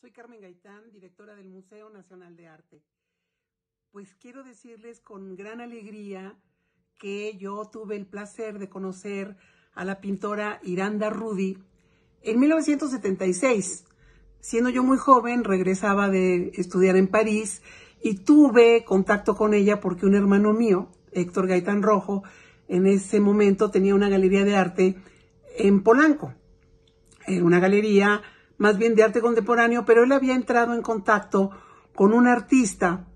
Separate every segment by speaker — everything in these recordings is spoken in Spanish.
Speaker 1: Soy Carmen Gaitán, directora del Museo Nacional de Arte. Pues quiero decirles con gran alegría que yo tuve el placer de conocer a la pintora Iranda Rudy en 1976. Siendo yo muy joven, regresaba de estudiar en París y tuve contacto con ella porque un hermano mío, Héctor Gaitán Rojo, en ese momento tenía una galería de arte en Polanco, en eh, una galería más bien de arte contemporáneo, pero él había entrado en contacto con un artista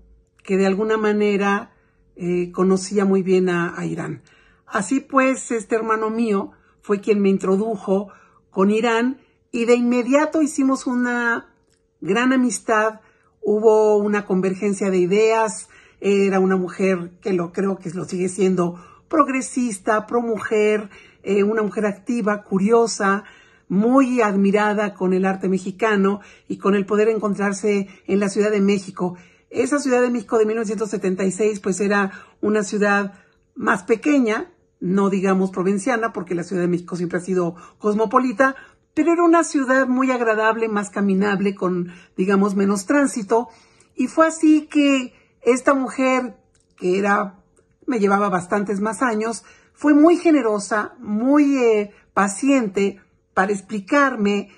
Speaker 1: que de alguna manera eh, conocía muy bien a, Irán. Así pues, este hermano mío fue quien me introdujo con Irán y de inmediato hicimos una gran amistad, hubo una convergencia de ideas, era una mujer que lo creo que lo sigue siendo progresista, pro mujer, eh, una mujer activa, curiosa, muy admirada con el arte mexicano y con el poder encontrarse en la Ciudad de México. Esa Ciudad de México de 1976 pues era una ciudad más pequeña, no digamos provinciana, porque la Ciudad de México siempre ha sido cosmopolita, pero era una ciudad muy agradable, más caminable, con digamos menos tránsito. Y fue así que esta mujer, que era, me llevaba bastantes más años, fue muy generosa, muy eh, paciente, para explicarme